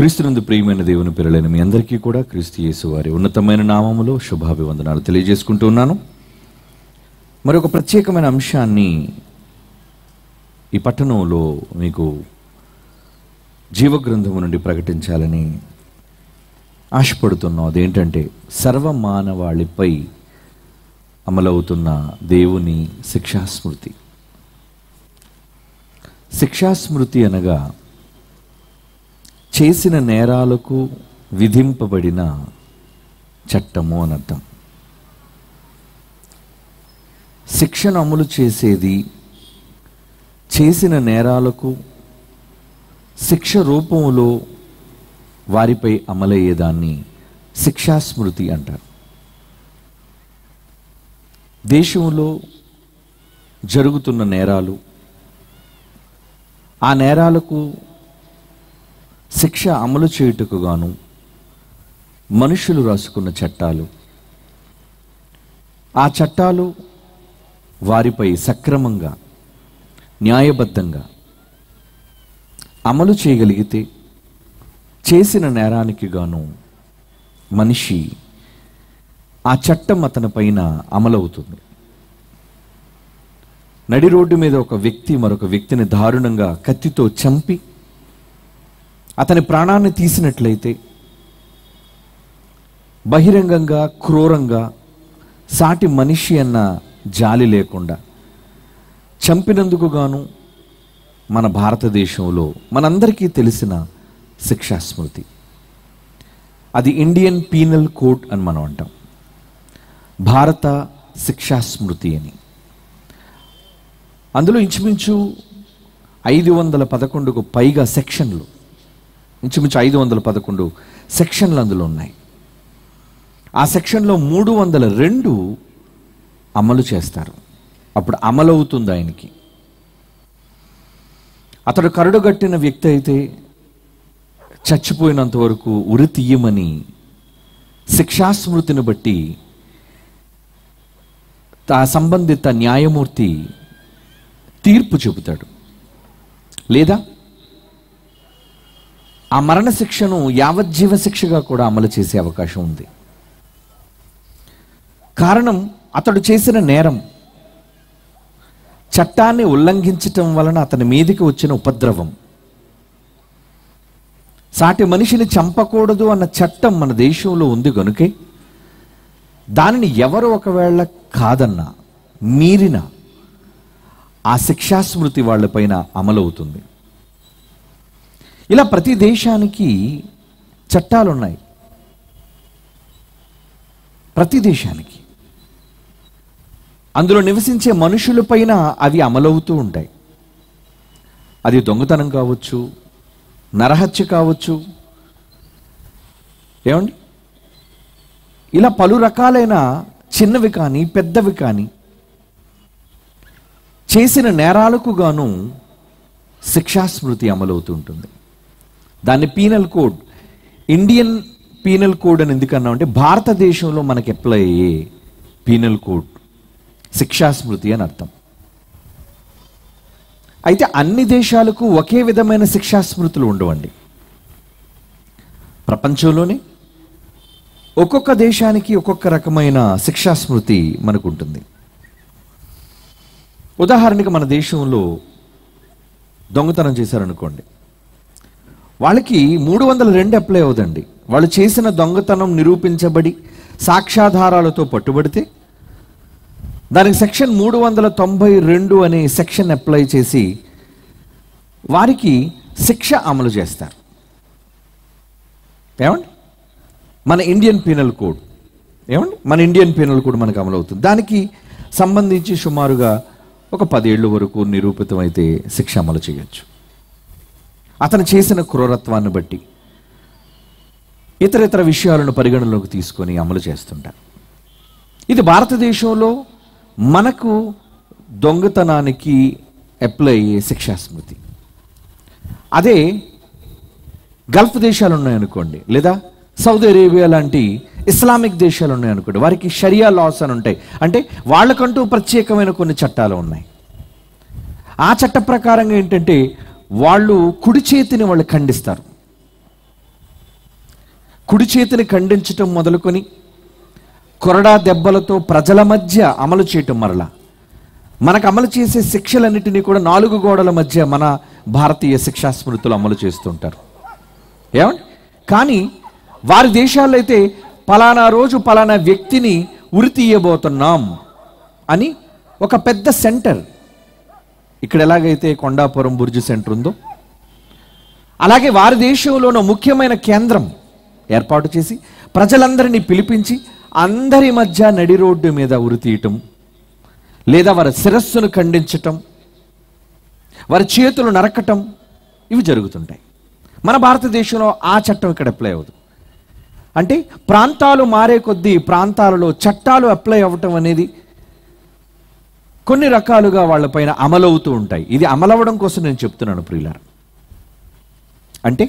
క్రీస్తునందు ప్రియమైన దేవుని పిల్లలైన మీ అందరికీ కూడా క్రీస్తు యేసు వారి ఉన్నతమైన నామములో శుభాభివందనాలు తెలియజేసుకుంటూ ఉన్నాను ఒక ప్రత్యేకమైన అంశాన్ని ఈ పట్టణంలో మీకు జీవగ్రంథము నుండి ప్రకటించాలని ఆశపడుతున్నాం అదేంటంటే సర్వమానవాళిపై అమలవుతున్న దేవుని శిక్షాస్మృతి శిక్షాస్మృతి అనగా చేసిన నేరాలకు విధింపబడిన చట్టము అని అర్థం శిక్షను అమలు చేసేది చేసిన నేరాలకు శిక్ష రూపంలో వారిపై అమలయ్యేదాన్ని శిక్షాస్మృతి అంటారు దేశంలో జరుగుతున్న నేరాలు ఆ నేరాలకు శిక్ష అమలు చేయుటకు గాను మనుషులు రాసుకున్న చట్టాలు ఆ చట్టాలు వారిపై సక్రమంగా న్యాయబద్ధంగా అమలు చేయగలిగితే చేసిన నేరానికి గాను మనిషి ఆ చట్టం అతని పైన అమలవుతుంది నడి రోడ్డు మీద ఒక వ్యక్తి మరొక వ్యక్తిని దారుణంగా కత్తితో చంపి అతని ప్రాణాన్ని తీసినట్లయితే బహిరంగంగా క్రూరంగా సాటి మనిషి అన్న జాలి లేకుండా చంపినందుకు గాను మన భారతదేశంలో మనందరికీ తెలిసిన శిక్షాస్మృతి అది ఇండియన్ పీనల్ కోడ్ అని మనం అంటాం భారత శిక్షాస్మృతి అని అందులో ఇంచుమించు ఐదు వందల పదకొండుకు పైగా సెక్షన్లు ఇంచుమించు ఐదు వందల పదకొండు సెక్షన్లు అందులో ఉన్నాయి ఆ సెక్షన్లో మూడు వందల రెండు అమలు చేస్తారు అప్పుడు అమలవుతుంది ఆయనకి అతడు కరడుగట్టిన వ్యక్తి అయితే చచ్చిపోయినంత వరకు ఉరి తీయమని శిక్షాస్మృతిని బట్టి తా సంబంధిత న్యాయమూర్తి తీర్పు చెబుతాడు లేదా ఆ మరణశిక్షను యావజ్జీవ శిక్షగా కూడా అమలు చేసే అవకాశం ఉంది కారణం అతడు చేసిన నేరం చట్టాన్ని ఉల్లంఘించటం వలన అతని మీదికి వచ్చిన ఉపద్రవం సాటి మనిషిని చంపకూడదు అన్న చట్టం మన దేశంలో ఉంది గనుకే దానిని ఎవరు ఒకవేళ కాదన్నా మీరిన ఆ శిక్షాస్మృతి వాళ్ళపైన అమలవుతుంది ఇలా ప్రతి దేశానికి చట్టాలు ఉన్నాయి ప్రతి దేశానికి అందులో నివసించే మనుషులపైన అవి అమలవుతూ ఉంటాయి అది దొంగతనం కావచ్చు నరహత్య కావచ్చు ఏమండి ఇలా పలు రకాలైన చిన్నవి కానీ పెద్దవి కానీ చేసిన నేరాలకు గాను శిక్షాస్మృతి అమలవుతూ ఉంటుంది దాన్ని penal code Indian penal code అని ఎందుకన్నా అంటే భారతదేశంలో మనకి అప్లై అయ్యే పీనల్ కోడ్ శిక్షాస్మృతి అని అర్థం అయితే అన్ని దేశాలకు ఒకే విధమైన శిక్షాస్మృతులు ఉండవండి ప్రపంచంలోనే ఒక్కొక్క దేశానికి ఒక్కొక్క రకమైన శిక్షాస్మృతి మనకు ఉంటుంది ఉదాహరణకి మన దేశంలో దొంగతనం చేశారనుకోండి వాళ్ళకి మూడు వందల రెండు అప్లై అవ్వదండి వాళ్ళు చేసిన దొంగతనం నిరూపించబడి సాక్ష్యాధారాలతో పట్టుబడితే దానికి సెక్షన్ మూడు వందల తొంభై రెండు అనే సెక్షన్ అప్లై చేసి వారికి శిక్ష అమలు చేస్తారు ఏమండి మన ఇండియన్ పీనల్ కోడ్ ఏమండి మన ఇండియన్ పీనల్ కోడ్ మనకు అమలు అవుతుంది దానికి సంబంధించి సుమారుగా ఒక పదేళ్ళు వరకు నిరూపితమైతే శిక్ష అమలు చేయొచ్చు అతను చేసిన క్రూరత్వాన్ని బట్టి ఇతర ఇతర విషయాలను పరిగణలోకి తీసుకొని అమలు చేస్తుంటారు ఇది భారతదేశంలో మనకు దొంగతనానికి అప్లై అయ్యే శిక్షా స్మృతి అదే గల్ఫ్ దేశాలు ఉన్నాయనుకోండి లేదా సౌదీ అరేబియా లాంటి ఇస్లామిక్ దేశాలు ఉన్నాయనుకోండి వారికి షరియా లాస్ అని ఉంటాయి అంటే వాళ్ళకంటూ ప్రత్యేకమైన కొన్ని చట్టాలు ఉన్నాయి ఆ చట్ట ప్రకారంగా ఏంటంటే వాళ్ళు కుడి చేతిని వాళ్ళు ఖండిస్తారు కుడి చేతిని ఖండించటం మొదలుకొని కొరడా దెబ్బలతో ప్రజల మధ్య అమలు చేయటం మరలా మనకు అమలు చేసే శిక్షలన్నిటినీ కూడా నాలుగు గోడల మధ్య మన భారతీయ శిక్షా స్మృతులు అమలు చేస్తుంటారు ఏమండి కానీ వారి దేశాల్లో అయితే పలానా రోజు పలానా వ్యక్తిని ఉరి తీయబోతున్నాం అని ఒక పెద్ద సెంటర్ ఇక్కడ ఎలాగైతే కొండాపురం బుర్జు సెంటర్ ఉందో అలాగే వారి దేశంలోనో ముఖ్యమైన కేంద్రం ఏర్పాటు చేసి ప్రజలందరినీ పిలిపించి అందరి మధ్య నడి రోడ్డు మీద ఉరితీయటం లేదా వారి శిరస్సును ఖండించటం వారి చేతులు నరకటం ఇవి జరుగుతుంటాయి మన భారతదేశంలో ఆ చట్టం ఇక్కడ అప్లై అవ్వదు అంటే ప్రాంతాలు మారే కొద్దీ ప్రాంతాలలో చట్టాలు అప్లై అవ్వటం అనేది కొన్ని రకాలుగా వాళ్ళపైన అమలవుతూ ఉంటాయి ఇది అమలవడం కోసం నేను చెప్తున్నాను ప్రియులార అంటే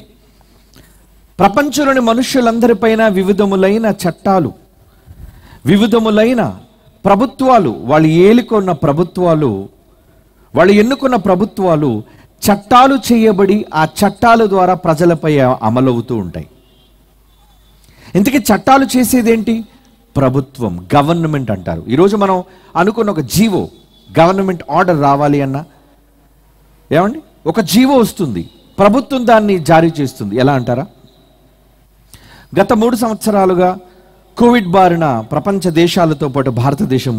ప్రపంచంలోని మనుషులందరిపైన వివిధములైన చట్టాలు వివిధములైన ప్రభుత్వాలు వాళ్ళు ఏలుకున్న ప్రభుత్వాలు వాళ్ళు ఎన్నుకున్న ప్రభుత్వాలు చట్టాలు చేయబడి ఆ చట్టాల ద్వారా ప్రజలపై అమలవుతూ ఉంటాయి ఇంతకీ చట్టాలు చేసేదేంటి ప్రభుత్వం గవర్నమెంట్ అంటారు ఈరోజు మనం అనుకున్న ఒక జీవో గవర్నమెంట్ ఆర్డర్ రావాలి అన్న ఏమండి ఒక జీవో వస్తుంది ప్రభుత్వం దాన్ని జారీ చేస్తుంది ఎలా అంటారా గత మూడు సంవత్సరాలుగా కోవిడ్ బారిన ప్రపంచ దేశాలతో పాటు భారతదేశం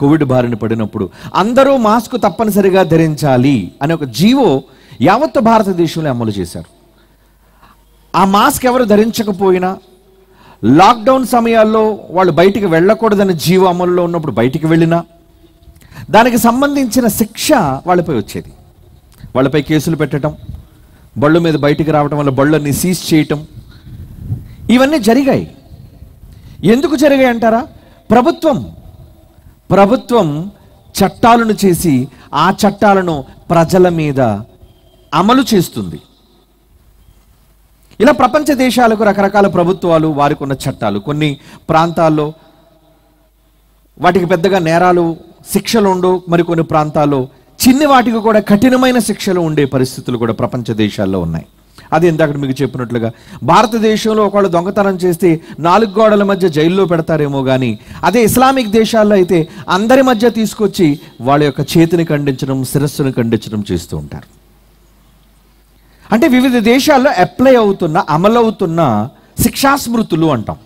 కోవిడ్ బారిన పడినప్పుడు అందరూ మాస్క్ తప్పనిసరిగా ధరించాలి అనే ఒక జీవో యావత్తు భారతదేశంలో అమలు చేశారు ఆ మాస్క్ ఎవరు ధరించకపోయినా లాక్డౌన్ సమయాల్లో వాళ్ళు బయటికి వెళ్ళకూడదని జీవో అమలులో ఉన్నప్పుడు బయటికి వెళ్ళినా దానికి సంబంధించిన శిక్ష వాళ్ళపై వచ్చేది వాళ్ళపై కేసులు పెట్టడం బళ్ళు మీద బయటికి రావడం వల్ల బళ్ళని సీజ్ చేయటం ఇవన్నీ జరిగాయి ఎందుకు జరిగాయి అంటారా ప్రభుత్వం ప్రభుత్వం చట్టాలను చేసి ఆ చట్టాలను ప్రజల మీద అమలు చేస్తుంది ఇలా ప్రపంచ దేశాలకు రకరకాల ప్రభుత్వాలు వారికి ఉన్న చట్టాలు కొన్ని ప్రాంతాల్లో వాటికి పెద్దగా నేరాలు శిక్షలు ఉండవు మరికొన్ని ప్రాంతాల్లో చిన్ని వాటికి కూడా కఠినమైన శిక్షలు ఉండే పరిస్థితులు కూడా ప్రపంచ దేశాల్లో ఉన్నాయి అది ఇందాక మీకు చెప్పినట్లుగా భారతదేశంలో ఒకళ్ళు దొంగతనం చేస్తే నాలుగు గోడల మధ్య జైల్లో పెడతారేమో కానీ అదే ఇస్లామిక్ దేశాల్లో అయితే అందరి మధ్య తీసుకొచ్చి వాళ్ళ యొక్క చేతిని ఖండించడం శిరస్సును ఖండించడం చేస్తూ ఉంటారు అంటే వివిధ దేశాల్లో అప్లై అవుతున్న అమలవుతున్న శిక్షాస్మృతులు అంటాం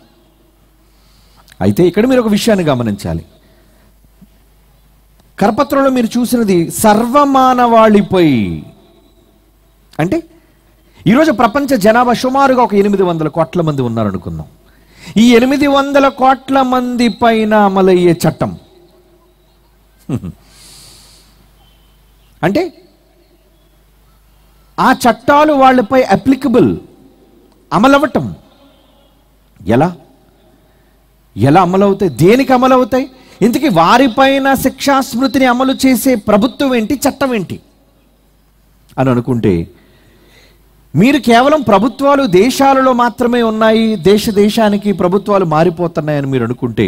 అయితే ఇక్కడ మీరు ఒక విషయాన్ని గమనించాలి కరపత్రంలో మీరు చూసినది సర్వమానవాళిపై అంటే ఈరోజు ప్రపంచ జనాభా సుమారుగా ఒక ఎనిమిది వందల కోట్ల మంది ఉన్నారనుకుందాం ఈ ఎనిమిది వందల కోట్ల మంది పైన అమలయ్యే చట్టం అంటే ఆ చట్టాలు వాళ్ళపై అప్లికబుల్ అమలవ్వటం ఎలా ఎలా అమలవుతాయి దేనికి అమలవుతాయి ఇంతకీ వారిపైన శిక్షాస్మృతిని అమలు చేసే ప్రభుత్వం ఏంటి చట్టం ఏంటి అని అనుకుంటే మీరు కేవలం ప్రభుత్వాలు దేశాలలో మాత్రమే ఉన్నాయి దేశ దేశానికి ప్రభుత్వాలు మారిపోతున్నాయని మీరు అనుకుంటే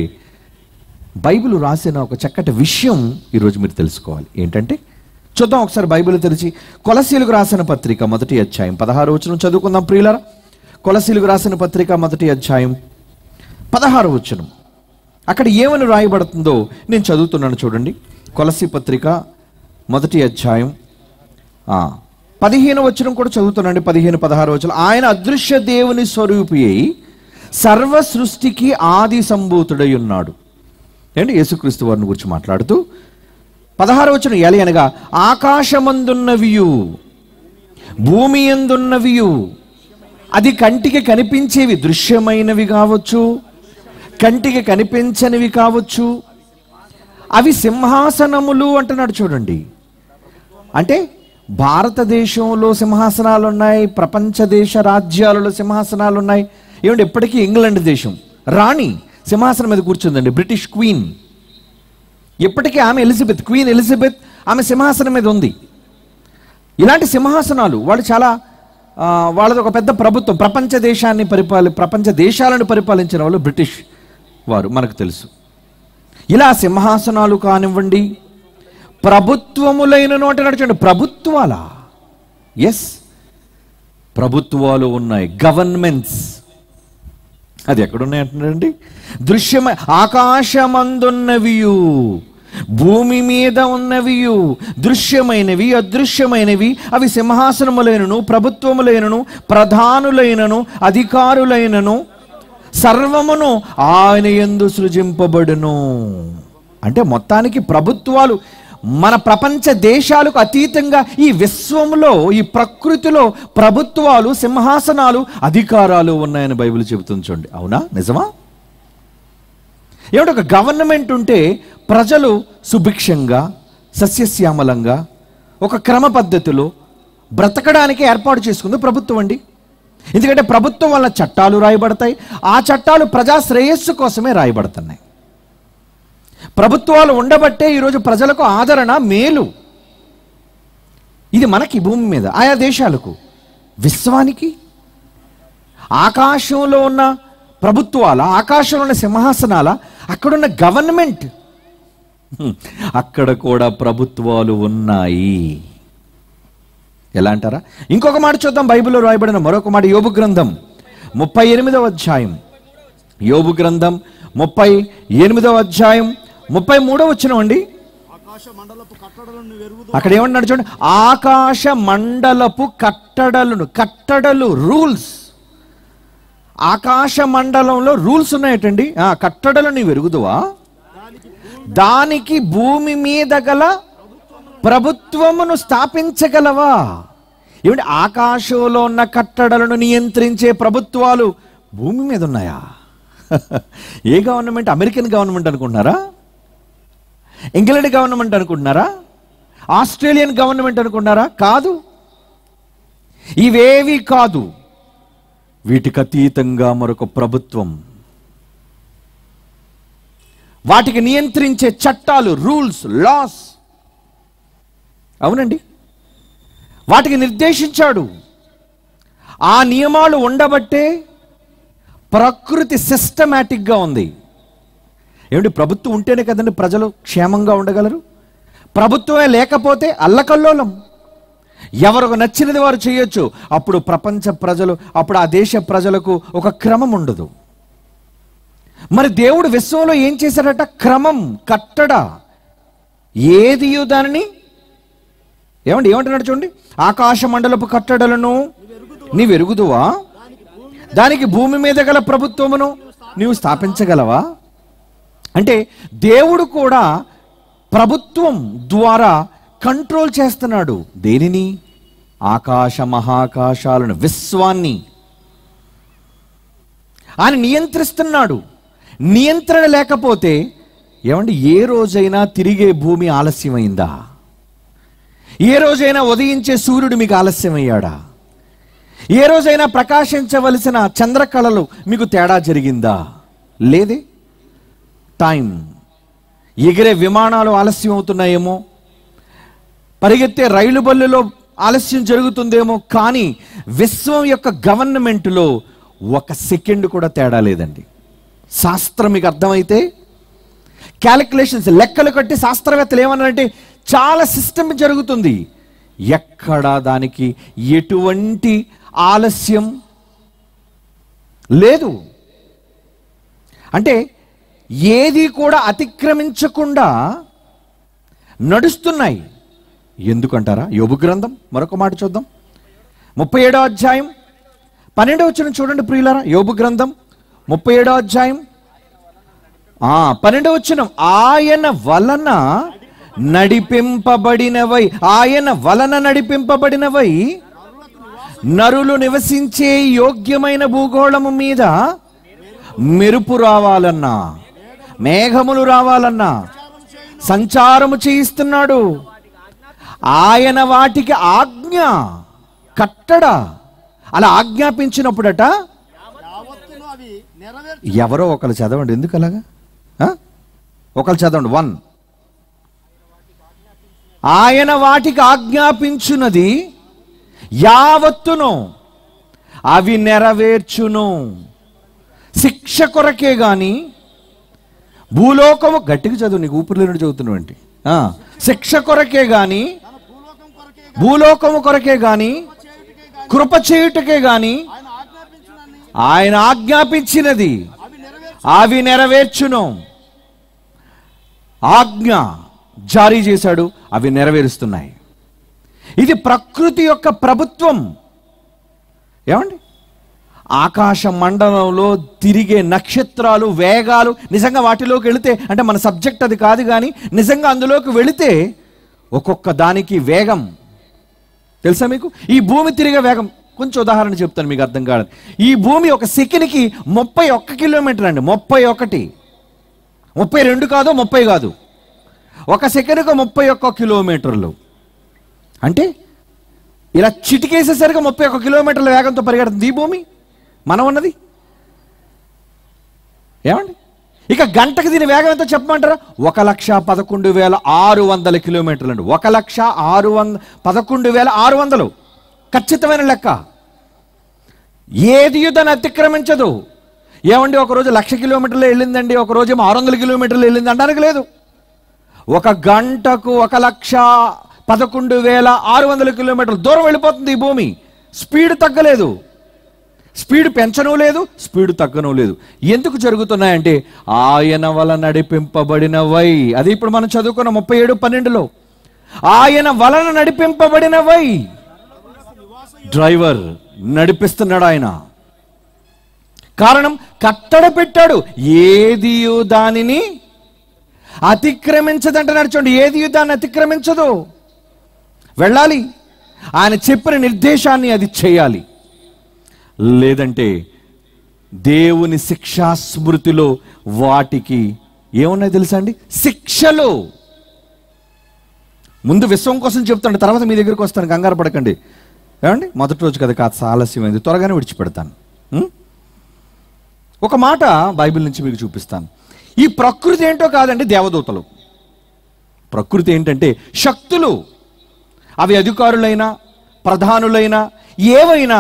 బైబిల్ రాసిన ఒక చక్కటి విషయం ఈరోజు మీరు తెలుసుకోవాలి ఏంటంటే చూద్దాం ఒకసారి బైబిల్ తెరిచి కొలసీలకు రాసిన పత్రిక మొదటి అధ్యాయం పదహారు వచనం చదువుకుందాం ప్రియులరా కొలసీలకు రాసిన పత్రిక మొదటి అధ్యాయం పదహారు వచ్చినం అక్కడ ఏమని రాయబడుతుందో నేను చదువుతున్నాను చూడండి కొలసి పత్రిక మొదటి అధ్యాయం పదిహేను వచనం కూడా చదువుతున్నాండి పదిహేను పదహారు వచనం ఆయన అదృశ్య దేవుని స్వరూపి అయి సర్వ సృష్టికి ఆది సంభూతుడై ఉన్నాడు ఏంటి యేసుక్రీస్తు వారిని గురించి మాట్లాడుతూ పదహారు వచ్చిన ఎలి అనగా ఆకాశమందున్నవియు భూమి ఎందున్నవియు అది కంటికి కనిపించేవి దృశ్యమైనవి కావచ్చు కంటికి కనిపించనివి కావచ్చు అవి సింహాసనములు అంటున్నాడు చూడండి అంటే భారతదేశంలో సింహాసనాలు ఉన్నాయి ప్రపంచ దేశ రాజ్యాలలో సింహాసనాలు ఉన్నాయి ఏమంటే ఇప్పటికీ ఇంగ్లాండ్ దేశం రాణి సింహాసనం మీద కూర్చుందండి బ్రిటిష్ క్వీన్ ఎప్పటికీ ఆమె ఎలిజబెత్ క్వీన్ ఎలిజబెత్ ఆమె సింహాసనం మీద ఉంది ఇలాంటి సింహాసనాలు వాళ్ళు చాలా వాళ్ళది ఒక పెద్ద ప్రభుత్వం ప్రపంచ దేశాన్ని పరిపాలి ప్రపంచ దేశాలను పరిపాలించిన వాళ్ళు బ్రిటిష్ వారు మనకు తెలుసు ఇలా సింహాసనాలు కానివ్వండి ప్రభుత్వములైన నోట నడిచండి ప్రభుత్వాల ఎస్ ప్రభుత్వాలు ఉన్నాయి గవర్నమెంట్స్ అది ఎక్కడున్నాయి అంటున్నారండి దృశ్యమ ఆకాశమందున్నవియు భూమి మీద ఉన్నవియు దృశ్యమైనవి అదృశ్యమైనవి అవి సింహాసనములైనను ప్రభుత్వములైనను ప్రధానులైనను అధికారులైనను సర్వమును ఆయన ఎందు సృజింపబడును అంటే మొత్తానికి ప్రభుత్వాలు మన ప్రపంచ దేశాలకు అతీతంగా ఈ విశ్వంలో ఈ ప్రకృతిలో ప్రభుత్వాలు సింహాసనాలు అధికారాలు ఉన్నాయని బైబిల్ చెబుతుంది చూడండి అవునా నిజమా ఏమిటి ఒక గవర్నమెంట్ ఉంటే ప్రజలు సుభిక్షంగా సస్యశ్యామలంగా ఒక క్రమ పద్ధతిలో బ్రతకడానికి ఏర్పాటు చేసుకుంది ప్రభుత్వం అండి ఎందుకంటే ప్రభుత్వం వల్ల చట్టాలు రాయబడతాయి ఆ చట్టాలు ప్రజా శ్రేయస్సు కోసమే రాయబడుతున్నాయి ప్రభుత్వాలు ఉండబట్టే ఈరోజు ప్రజలకు ఆదరణ మేలు ఇది మనకి భూమి మీద ఆయా దేశాలకు విశ్వానికి ఆకాశంలో ఉన్న ప్రభుత్వాల ఆకాశంలో ఉన్న సింహాసనాల అక్కడున్న గవర్నమెంట్ అక్కడ కూడా ప్రభుత్వాలు ఉన్నాయి ఎలా అంటారా ఇంకొక మాట చూద్దాం బైబిల్లో రాయబడిన మరొక మాట యోబు గ్రంథం ముప్పై ఎనిమిదవ అధ్యాయం యోగు గ్రంథం ముప్పై ఎనిమిదవ అధ్యాయం ముప్పై మూడవ వచ్చిన అండి అక్కడ ఏమన్నాడు చూడండి ఆకాశ మండలపు కట్టడలను కట్టడలు రూల్స్ ఆకాశ మండలంలో రూల్స్ ఉన్నాయటండి ఆ కట్టడలు నీవు వెరుగుదువా దానికి భూమి మీద గల ప్రభుత్వమును స్థాపించగలవా ఏమిటి ఆకాశంలో ఉన్న కట్టడలను నియంత్రించే ప్రభుత్వాలు భూమి మీద ఉన్నాయా ఏ గవర్నమెంట్ అమెరికన్ గవర్నమెంట్ అనుకుంటున్నారా ఇంగ్లాండ్ గవర్నమెంట్ అనుకుంటున్నారా ఆస్ట్రేలియన్ గవర్నమెంట్ అనుకున్నారా కాదు ఇవేవి కాదు వీటికి అతీతంగా మరొక ప్రభుత్వం వాటికి నియంత్రించే చట్టాలు రూల్స్ లాస్ అవునండి వాటికి నిర్దేశించాడు ఆ నియమాలు ఉండబట్టే ప్రకృతి సిస్టమేటిక్గా ఉంది ఏమిటి ప్రభుత్వం ఉంటేనే కదండి ప్రజలు క్షేమంగా ఉండగలరు ప్రభుత్వమే లేకపోతే అల్లకల్లోలం ఎవరికి నచ్చినది వారు చేయొచ్చు అప్పుడు ప్రపంచ ప్రజలు అప్పుడు ఆ దేశ ప్రజలకు ఒక క్రమం ఉండదు మరి దేవుడు విశ్వంలో ఏం చేశాడట క్రమం కట్టడ ఏదియో దానిని ఏమండి ఏమంటున్నాడు చూడండి ఆకాశ మండలపు కట్టడలను ఎరుగుదువా దానికి భూమి మీద గల ప్రభుత్వమును నీవు స్థాపించగలవా అంటే దేవుడు కూడా ప్రభుత్వం ద్వారా కంట్రోల్ చేస్తున్నాడు దేనిని ఆకాశ మహాకాశాలను విశ్వాన్ని ఆయన నియంత్రిస్తున్నాడు నియంత్రణ లేకపోతే ఏమండి ఏ రోజైనా తిరిగే భూమి ఆలస్యమైందా ఏ రోజైనా ఉదయించే సూర్యుడు మీకు ఆలస్యమయ్యాడా ఏ రోజైనా ప్రకాశించవలసిన చంద్రకళలు మీకు తేడా జరిగిందా లేదే టైం ఎగిరే విమానాలు ఆలస్యం అవుతున్నాయేమో పరిగెత్తే రైలు బల్లులో ఆలస్యం జరుగుతుందేమో కానీ విశ్వం యొక్క గవర్నమెంట్లో ఒక సెకండ్ కూడా తేడా లేదండి శాస్త్రం మీకు అర్థమైతే క్యాలిక్యులేషన్స్ లెక్కలు కట్టి శాస్త్రవేత్తలు ఏమన్నారంటే చాలా సిస్టమ్ జరుగుతుంది ఎక్కడా దానికి ఎటువంటి ఆలస్యం లేదు అంటే ఏది కూడా అతిక్రమించకుండా నడుస్తున్నాయి ఎందుకంటారా యోగు గ్రంథం మరొక మాట చూద్దాం ముప్పై ఏడో అధ్యాయం పన్నెండో వచ్చిన చూడండి ప్రియులరా యోగు గ్రంథం ముప్పై ఏడో అధ్యాయం పన్నెండో వచ్చిన ఆయన వలన నడిపింపబడినవై ఆయన వలన నడిపింపబడినవై నరులు నివసించే యోగ్యమైన భూగోళము మీద మెరుపు రావాలన్నా మేఘములు రావాలన్నా సంచారము చేయిస్తున్నాడు ఆయన వాటికి ఆజ్ఞ కట్టడ అలా ఆజ్ఞాపించినప్పుడట ఎవరో ఒకరు చదవండి ఎందుకు అలాగా ఒకరు చదవండి వన్ ఆయన వాటికి ఆజ్ఞాపించున్నది యావత్తును అవి నెరవేర్చును శిక్ష కొరకే కానీ భూలోకము గట్టిగా చదువు నీకు ఊపిరి నుండి అండి శిక్ష కొరకే కానీ భూలోకము కొరకే కానీ కృప చేయుటకే కానీ ఆయన ఆజ్ఞాపించినది అవి నెరవేర్చును ఆజ్ఞ జారీ చేశాడు అవి నెరవేరుస్తున్నాయి ఇది ప్రకృతి యొక్క ప్రభుత్వం ఏమండి ఆకాశ మండలంలో తిరిగే నక్షత్రాలు వేగాలు నిజంగా వాటిలోకి వెళితే అంటే మన సబ్జెక్ట్ అది కాదు కానీ నిజంగా అందులోకి వెళితే ఒక్కొక్క దానికి వేగం తెలుసా మీకు ఈ భూమి తిరిగే వేగం కొంచెం ఉదాహరణ చెప్తాను మీకు అర్థం కాదు ఈ భూమి ఒక సెకండ్కి ముప్పై ఒక్క కిలోమీటర్ అండి ముప్పై ఒకటి ముప్పై రెండు కాదు ముప్పై కాదు ఒక సెకండ్కి ముప్పై ఒక్క కిలోమీటర్లు అంటే ఇలా చిటికేసేసరికి ముప్పై ఒక్క కిలోమీటర్ల వేగంతో పరిగెడుతుంది ఈ భూమి మనం ఉన్నది ఏమండి ఇక గంటకు దీని వేగం ఎంతో చెప్పమంటారా ఒక లక్ష పదకొండు వేల ఆరు వందల కిలోమీటర్లు అండి ఒక లక్ష ఆరు వంద పదకొండు వేల ఆరు వందలు ఖచ్చితమైన లెక్క ఏది దాన్ని అతిక్రమించదు ఏమండి ఒకరోజు లక్ష కిలోమీటర్లు వెళ్ళిందండి ఒకరోజు ఏమో ఆరు వందల కిలోమీటర్లు వెళ్ళింది అనడానికి లేదు ఒక గంటకు ఒక లక్ష పదకొండు వేల ఆరు వందల కిలోమీటర్ల దూరం వెళ్ళిపోతుంది ఈ భూమి స్పీడ్ తగ్గలేదు స్పీడ్ పెంచను లేదు స్పీడ్ తగ్గను లేదు ఎందుకు జరుగుతున్నాయంటే ఆయన వల నడిపింపబడినవై అది ఇప్పుడు మనం చదువుకున్న ముప్పై ఏడు పన్నెండులో ఆయన వలన నడిపింపబడినవై డ్రైవర్ నడిపిస్తున్నాడు ఆయన కారణం కట్టడ పెట్టాడు ఏది దానిని అతిక్రమించదంట చూడండి ఏది యుద్ధాన్ని అతిక్రమించదు వెళ్ళాలి ఆయన చెప్పిన నిర్దేశాన్ని అది చేయాలి లేదంటే దేవుని శిక్షాస్మృతిలో వాటికి ఏమున్నాయి తెలుసా అండి శిక్షలు ముందు విశ్వం కోసం చెప్తాను తర్వాత మీ దగ్గరికి వస్తాను కంగారు పడకండి ఏమండి మొదటి రోజు కదా కాదు ఆలస్యమైంది త్వరగానే విడిచిపెడతాను ఒక మాట బైబిల్ నుంచి మీకు చూపిస్తాను ఈ ప్రకృతి ఏంటో కాదండి దేవదూతలు ప్రకృతి ఏంటంటే శక్తులు అవి అధికారులైనా ప్రధానులైనా ఏవైనా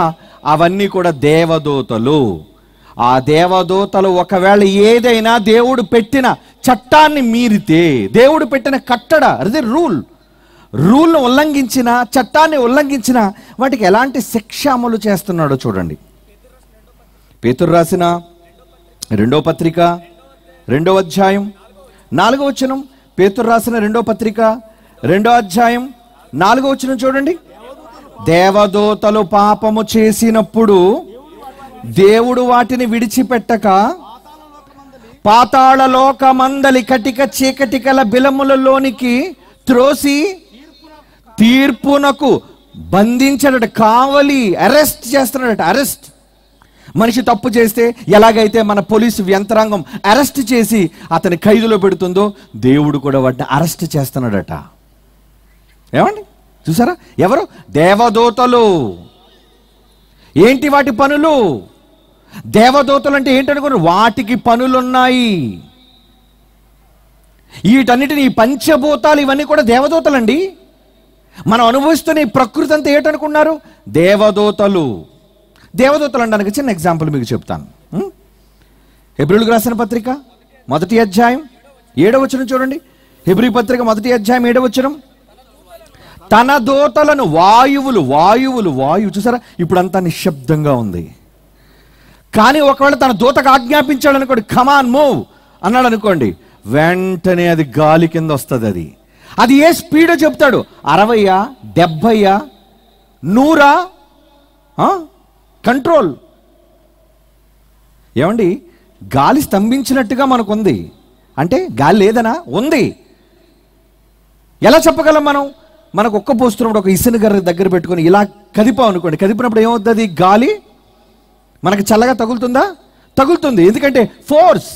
అవన్నీ కూడా దేవదూతలు ఆ దేవదూతలు ఒకవేళ ఏదైనా దేవుడు పెట్టిన చట్టాన్ని మీరితే దేవుడు పెట్టిన కట్టడ అదే రూల్ రూల్ను ఉల్లంఘించిన చట్టాన్ని ఉల్లంఘించిన వాటికి ఎలాంటి శిక్ష అమలు చేస్తున్నాడో చూడండి పేతురు రాసిన రెండో పత్రిక రెండవ అధ్యాయం నాలుగో వచనం పేతురు రాసిన రెండో పత్రిక రెండో అధ్యాయం నాలుగో వచనం చూడండి దేవదూతలు పాపము చేసినప్పుడు దేవుడు వాటిని విడిచిపెట్టక పాతాళ లోకమందలి కటిక చీకటికల బిలములలోనికి త్రోసి తీర్పునకు బంధించడట కావలి అరెస్ట్ చేస్తున్నాడట అరెస్ట్ మనిషి తప్పు చేస్తే ఎలాగైతే మన పోలీసు యంత్రాంగం అరెస్ట్ చేసి అతని ఖైదులో పెడుతుందో దేవుడు కూడా వాటిని అరెస్ట్ చేస్తున్నాడట ఏమండి చూసారా ఎవరు దేవదూతలు ఏంటి వాటి పనులు దేవదూతలు అంటే ఏంటనుకోరు వాటికి పనులున్నాయి వీటన్నిటిని పంచభూతాలు ఇవన్నీ కూడా దేవదూతలండి మనం అనుభవిస్తున్న ఈ ప్రకృతి అంతా ఏంటనుకున్నారు దేవదూతలు దేవదూతలు అనడానికి చిన్న ఎగ్జాంపుల్ మీకు చెప్తాను హెబ్రిల్కి రాసిన పత్రిక మొదటి అధ్యాయం ఏడవచనం చూడండి హెబ్రి పత్రిక మొదటి అధ్యాయం ఏడవచనం తన దూతలను వాయువులు వాయువులు వాయువు చూసారా ఇప్పుడంతా నిశ్శబ్దంగా ఉంది కానీ ఒకవేళ తన దూతకు ఆజ్ఞాపించాడు అనుకోండి కమాన్ మూవ్ అన్నాడు అనుకోండి వెంటనే అది గాలి కింద వస్తుంది అది అది ఏ స్పీడో చెప్తాడు అరవయ్యా డెబ్బయ్యా నూరా కంట్రోల్ ఏమండి గాలి స్తంభించినట్టుగా మనకు ఉంది అంటే గాలి లేదనా ఉంది ఎలా చెప్పగలం మనం మనకు ఒక్క పోస్తున్నప్పుడు ఒక ఇసునగర్ర దగ్గర పెట్టుకొని ఇలా కదిపాం అనుకోండి కదిపినప్పుడు ఏమవుతుంది గాలి మనకు చల్లగా తగులుతుందా తగులుతుంది ఎందుకంటే ఫోర్స్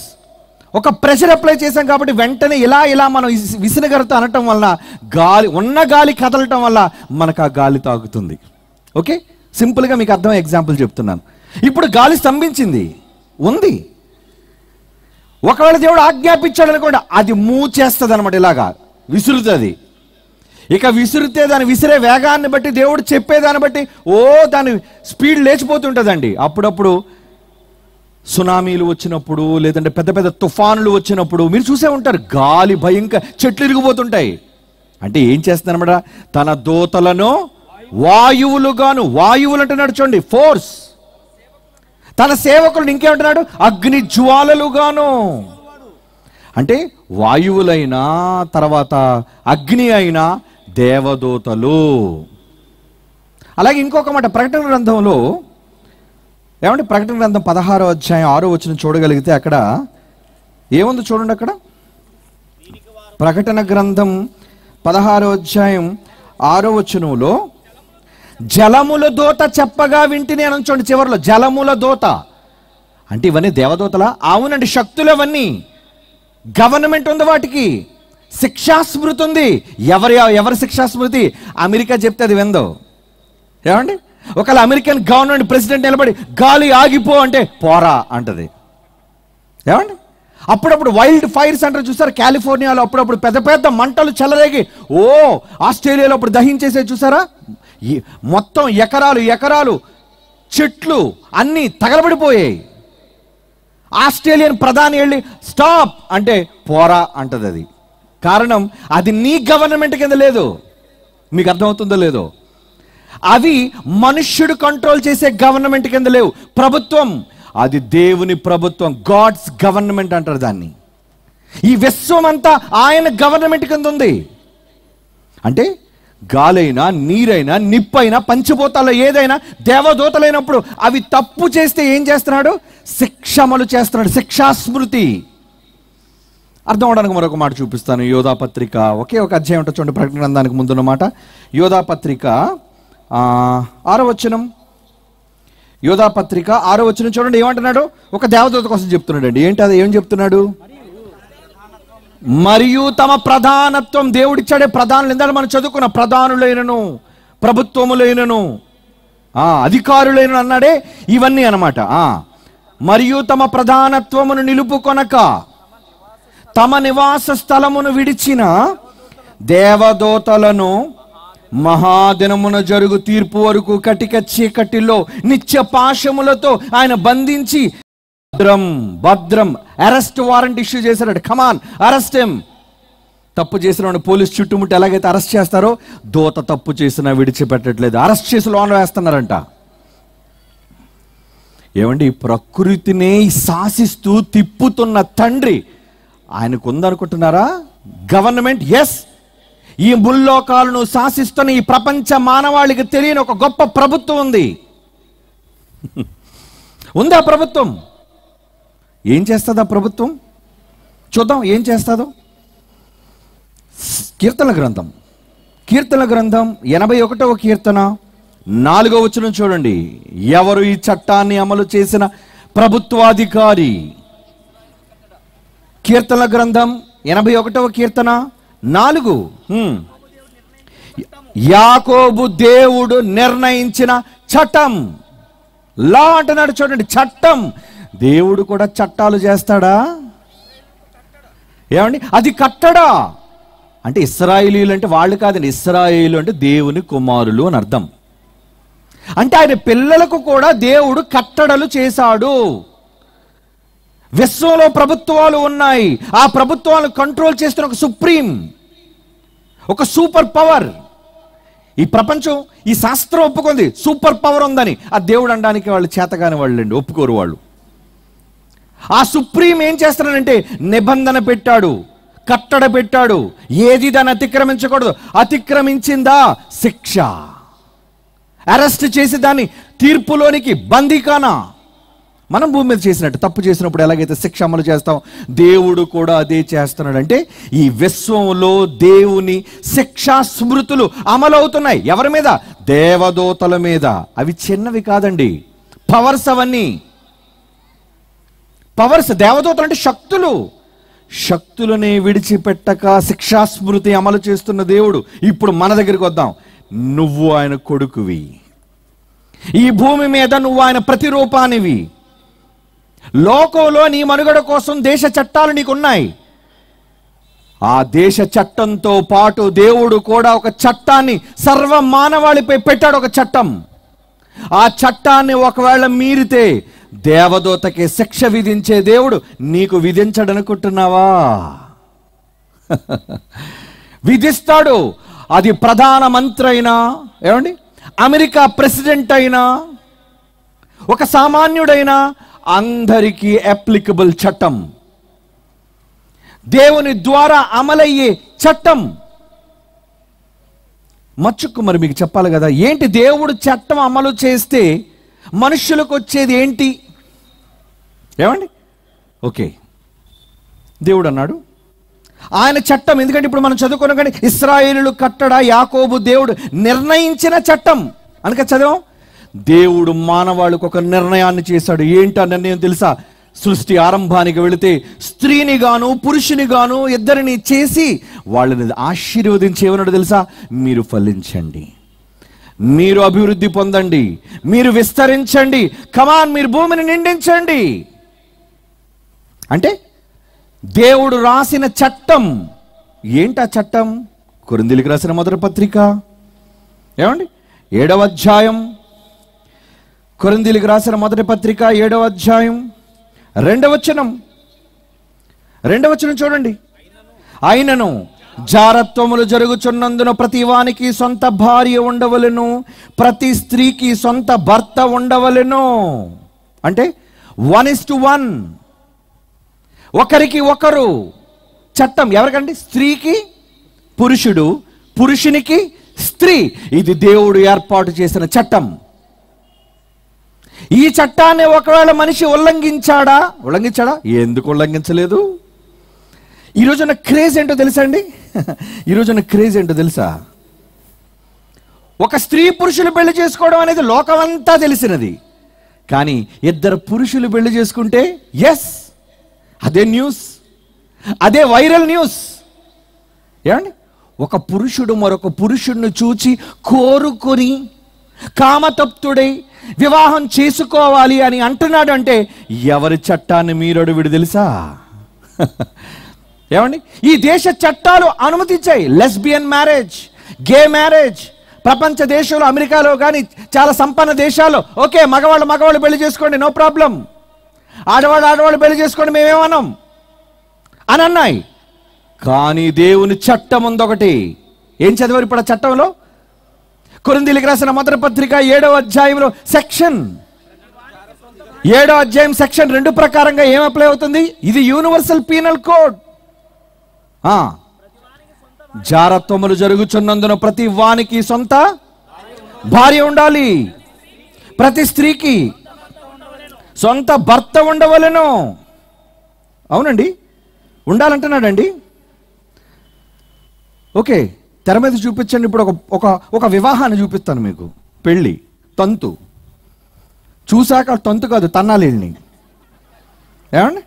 ఒక ప్రెషర్ అప్లై చేసాం కాబట్టి వెంటనే ఇలా ఇలా మనం విసినగరతో అనటం వల్ల గాలి ఉన్న గాలి కదలటం వల్ల మనకు ఆ గాలి తాగుతుంది ఓకే సింపుల్గా మీకు అర్థం ఎగ్జాంపుల్ చెప్తున్నాను ఇప్పుడు గాలి స్తంభించింది ఉంది ఒకవేళ దేవుడు ఆజ్ఞాపించాడు అనుకోండి అది మూవ్ చేస్తుంది అనమాట ఇలాగా విసురుతుంది ఇక విసిరితే దాని విసిరే వేగాన్ని బట్టి దేవుడు చెప్పేదాన్ని బట్టి ఓ దాని స్పీడ్ లేచిపోతుంటుందండి అప్పుడప్పుడు సునామీలు వచ్చినప్పుడు లేదంటే పెద్ద పెద్ద తుఫానులు వచ్చినప్పుడు మీరు చూసే ఉంటారు గాలి భయంకర చెట్లు ఇరిగిపోతుంటాయి అంటే ఏం అనమాట తన దోతలను వాయువులుగాను వాయువులు అంటే చూడండి ఫోర్స్ తన సేవకులు ఇంకేమంటున్నాడు అగ్ని జ్వాలలుగాను అంటే వాయువులైనా తర్వాత అగ్ని అయినా దేవదూతలు అలాగే ఇంకొక మాట ప్రకటన గ్రంథంలో ఏమంటే ప్రకటన గ్రంథం పదహారో అధ్యాయం ఆరో వచ్చిన చూడగలిగితే అక్కడ ఏముంది చూడండి అక్కడ ప్రకటన గ్రంథం పదహారో అధ్యాయం ఆరో వచనంలో జలముల దోత చెప్పగా వింటిని అని చూడండి చివరిలో జలముల దోత అంటే ఇవన్నీ దేవదూతలా అవునండి శక్తులు అవన్నీ గవర్నమెంట్ ఉంది వాటికి శిక్షాస్మృతి ఉంది ఎవరి ఎవరి శిక్షాస్మృతి అమెరికా చెప్తే అది విందో ఏమండి ఒకవేళ అమెరికన్ గవర్నమెంట్ ప్రెసిడెంట్ నిలబడి గాలి ఆగిపో అంటే పోరా అంటది ఏమండి అప్పుడప్పుడు వైల్డ్ ఫైర్ సెంటర్ చూసారు కాలిఫోర్నియాలో అప్పుడప్పుడు పెద్ద పెద్ద మంటలు చెలరేగి ఓ ఆస్ట్రేలియాలో అప్పుడు దహించేసే చూసారా మొత్తం ఎకరాలు ఎకరాలు చెట్లు అన్నీ తగలబడిపోయాయి ఆస్ట్రేలియన్ ప్రధాని వెళ్ళి స్టాప్ అంటే పోరా అంటది అది కారణం అది నీ గవర్నమెంట్ కింద లేదు మీకు అర్థమవుతుందో లేదో అవి మనుష్యుడు కంట్రోల్ చేసే గవర్నమెంట్ కింద లేవు ప్రభుత్వం అది దేవుని ప్రభుత్వం గాడ్స్ గవర్నమెంట్ అంటారు దాన్ని ఈ విశ్వం అంతా ఆయన గవర్నమెంట్ కింద ఉంది అంటే గాలైనా నీరైనా నిప్పైనా పంచిపోతాలో ఏదైనా దేవదూతలైనప్పుడు అవి తప్పు చేస్తే ఏం చేస్తున్నాడు శిక్షమలు చేస్తున్నాడు శిక్షాస్మృతి అర్థం అవడానికి మరొక మాట చూపిస్తాను యోధాపత్రిక ఒకే ఒక అధ్యాయం ఉంటుంది చూడండి ప్రకటన గ్రంథానికి ముందున్నమాట యోధాపత్రిక ఆరో యోధాపత్రిక ఆరో చూడండి ఏమంటున్నాడు ఒక దేవదూత కోసం చెప్తున్నాడు అండి ఏంటి అది ఏం చెప్తున్నాడు మరియు తమ ప్రధానత్వం దేవుడిచ్చాడే ప్రధానులు ఎందుకంటే మనం చదువుకున్న ప్రధానులైనను ప్రభుత్వములైనను అధికారులైన అన్నాడే ఇవన్నీ అనమాట మరియు తమ ప్రధానత్వమును నిలుపుకొనక తమ నివాస స్థలమును విడిచిన దేవదోతలను మహాదినమున జరుగు తీర్పు వరకు కటిక చీకటిలో నిత్య పాశములతో ఆయన బంధించి భద్రం భద్రం అరెస్ట్ వారెంట్ ఇష్యూ చేశాడు కమాన్ అరెస్ట్ ఎం తప్పు చేసిన పోలీస్ చుట్టుముట్టి ఎలాగైతే అరెస్ట్ చేస్తారో దోత తప్పు చేసినా విడిచిపెట్టట్లేదు అరెస్ట్ చేసి లోన్ వేస్తున్నారంట ఏమండి ప్రకృతినే శాసిస్తూ తిప్పుతున్న తండ్రి ఆయనకు ఉందనుకుంటున్నారా గవర్నమెంట్ ఎస్ ఈ ముల్లోకాలను శాసిస్తున్న ఈ ప్రపంచ మానవాళికి తెలియని ఒక గొప్ప ప్రభుత్వం ఉంది ఉందా ప్రభుత్వం ఏం చేస్తుందా ప్రభుత్వం చూద్దాం ఏం చేస్తాదో కీర్తన గ్రంథం కీర్తన గ్రంథం ఎనభై ఒకటవ కీర్తన నాలుగో వచ్చిన చూడండి ఎవరు ఈ చట్టాన్ని అమలు చేసిన ప్రభుత్వాధికారి కీర్తన గ్రంథం ఎనభై ఒకటవ కీర్తన నాలుగు యాకోబు దేవుడు నిర్ణయించిన చట్టం లా అంటున్నాడు చూడండి చట్టం దేవుడు కూడా చట్టాలు చేస్తాడా ఏమండి అది కట్టడా అంటే ఇస్రాయిలీలు అంటే వాళ్ళు కాదండి ఇస్రాయిలు అంటే దేవుని కుమారులు అని అర్థం అంటే ఆయన పిల్లలకు కూడా దేవుడు కట్టడలు చేశాడు విశ్వంలో ప్రభుత్వాలు ఉన్నాయి ఆ ప్రభుత్వాలను కంట్రోల్ చేస్తున్న ఒక సుప్రీం ఒక సూపర్ పవర్ ఈ ప్రపంచం ఈ శాస్త్రం ఒప్పుకుంది సూపర్ పవర్ ఉందని ఆ దేవుడు అనడానికి వాళ్ళు చేతగాని వాళ్ళండి ఒప్పుకోరు వాళ్ళు ఆ సుప్రీం ఏం చేస్తున్నాడంటే నిబంధన పెట్టాడు కట్టడ పెట్టాడు ఏది దాన్ని అతిక్రమించకూడదు అతిక్రమించిందా శిక్ష అరెస్ట్ చేసి దాన్ని తీర్పులోనికి బందీకానా మనం భూమి మీద చేసినట్టు తప్పు చేసినప్పుడు ఎలాగైతే శిక్ష అమలు చేస్తాం దేవుడు కూడా అదే చేస్తున్నాడు అంటే ఈ విశ్వంలో దేవుని శిక్షా స్మృతులు అమలవుతున్నాయి ఎవరి మీద దేవదూతల మీద అవి చిన్నవి కాదండి పవర్స్ అవన్నీ పవర్స్ దేవదూతలు అంటే శక్తులు శక్తులని విడిచిపెట్టక శిక్షాస్మృతి అమలు చేస్తున్న దేవుడు ఇప్పుడు మన దగ్గరికి వద్దాం నువ్వు ఆయన కొడుకువి ఈ భూమి మీద నువ్వు ఆయన ప్రతిరూపానివి లోకంలో నీ మనుగడ కోసం దేశ చట్టాలు నీకున్నాయి ఆ దేశ చట్టంతో పాటు దేవుడు కూడా ఒక చట్టాన్ని సర్వ మానవాళిపై పెట్టాడు ఒక చట్టం ఆ చట్టాన్ని ఒకవేళ మీరితే దేవదూతకి శిక్ష విధించే దేవుడు నీకు విధించడనుకుంటున్నావా విధిస్తాడు అది ప్రధానమంత్రి అయినా ఏమండి అమెరికా ప్రెసిడెంట్ అయినా ఒక సామాన్యుడైనా అందరికీ అప్లికబుల్ చట్టం దేవుని ద్వారా అమలయ్యే చట్టం మచ్చుకు మరి మీకు చెప్పాలి కదా ఏంటి దేవుడు చట్టం అమలు చేస్తే మనుషులకు వచ్చేది ఏంటి ఏమండి ఓకే దేవుడు అన్నాడు ఆయన చట్టం ఎందుకంటే ఇప్పుడు మనం చదువుకున్నాం కానీ ఇస్రాయేలు కట్టడ యాకోబు దేవుడు నిర్ణయించిన చట్టం అనక చదివాం దేవుడు మానవాళ్ళకు ఒక నిర్ణయాన్ని చేశాడు ఏంటా నిర్ణయం తెలుసా సృష్టి ఆరంభానికి వెళితే స్త్రీని గాను పురుషుని గాను ఇద్దరిని చేసి వాళ్ళని ఆశీర్వదించేవన్నాడు తెలుసా మీరు ఫలించండి మీరు అభివృద్ధి పొందండి మీరు విస్తరించండి కమాన్ మీరు భూమిని నిండించండి అంటే దేవుడు రాసిన చట్టం ఏంటా చట్టం కొరిందిలికి రాసిన మొదటి పత్రిక ఏమండి ఏడవ అధ్యాయం కొరిందిలికి రాసిన మొదటి పత్రిక ఏడవ అధ్యాయం రెండవచనం రెండవచనం చూడండి అయినను జారత్వములు జరుగుచున్నందున వానికి సొంత భార్య ఉండవలను ప్రతి స్త్రీకి సొంత భర్త ఉండవలను అంటే వన్ ఇస్ టు వన్ ఒకరికి ఒకరు చట్టం ఎవరికండి స్త్రీకి పురుషుడు పురుషునికి స్త్రీ ఇది దేవుడు ఏర్పాటు చేసిన చట్టం ఈ చట్టాన్ని ఒకవేళ మనిషి ఉల్లంఘించాడా ఉల్లంఘించాడా ఎందుకు ఉల్లంఘించలేదు ఉన్న క్రేజ్ ఏంటో తెలుసా అండి ఉన్న క్రేజ్ ఏంటో తెలుసా ఒక స్త్రీ పురుషులు పెళ్లి చేసుకోవడం అనేది లోకమంతా తెలిసినది కానీ ఇద్దరు పురుషులు పెళ్లి చేసుకుంటే ఎస్ అదే న్యూస్ అదే వైరల్ న్యూస్ ఏమండి ఒక పురుషుడు మరొక పురుషుడిని చూచి కోరుకొని కామతప్తుడై వివాహం చేసుకోవాలి అని అంటున్నాడు అంటే ఎవరి చట్టాన్ని మీరడు విడు తెలుసా ఏమండి ఈ దేశ చట్టాలు అనుమతించాయి లెస్బియన్ మ్యారేజ్ గే మ్యారేజ్ ప్రపంచ దేశంలో అమెరికాలో కానీ చాలా సంపన్న దేశాల్లో ఓకే మగవాళ్ళు మగవాళ్ళు పెళ్లి చేసుకోండి నో ప్రాబ్లం ఆడవాళ్ళు ఆడవాళ్ళు పెళ్లి చేసుకోండి మేమేమన్నాం అని అన్నాయి కానీ దేవుని చట్టం ఉందొకటి ఏం చదివారు ఇప్పుడు ఆ చట్టంలో కొరిందీలకు రాసిన మొదటి పత్రిక ఏడవ అధ్యాయంలో సెక్షన్ ఏడో అధ్యాయం సెక్షన్ రెండు ప్రకారంగా ఏం అప్లై అవుతుంది ఇది యూనివర్సల్ పీనల్ కోడ్ జారత్వములు జరుగుచున్నందున ప్రతి వానికి సొంత భార్య ఉండాలి ప్రతి స్త్రీకి సొంత భర్త ఉండవలను అవునండి ఉండాలంటున్నాడండి ఓకే తెర మీద చూపించండి ఇప్పుడు ఒక ఒక ఒక వివాహాన్ని చూపిస్తాను మీకు పెళ్ళి తంతు చూశాక తంతు కాదు తన్నాలేని ఏమండి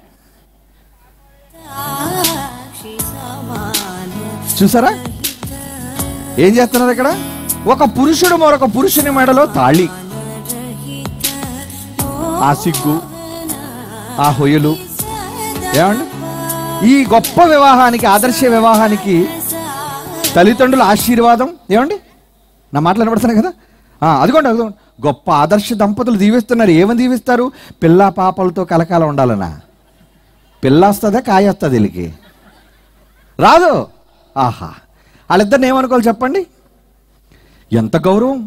చూసారా ఏం చేస్తున్నారు ఇక్కడ ఒక పురుషుడు మరొక పురుషుని మెడలో తాళి ఆ సిగ్గు ఆ హొయ్యలు ఏమండి ఈ గొప్ప వివాహానికి ఆదర్శ వివాహానికి తల్లిదండ్రుల ఆశీర్వాదం ఏమండి నా మాటలు వినపడుతున్నాయి కదా అదిగోండి అదిగోండి గొప్ప ఆదర్శ దంపతులు దీవిస్తున్నారు ఏమని దీవిస్తారు పిల్ల పాపలతో కలకాలం ఉండాలనా పిల్ల వస్తుందా కాయ వస్తుంది వీళ్ళకి రాదు ఆహా వాళ్ళిద్దరిని ఏమనుకోవాలి చెప్పండి ఎంత గౌరవం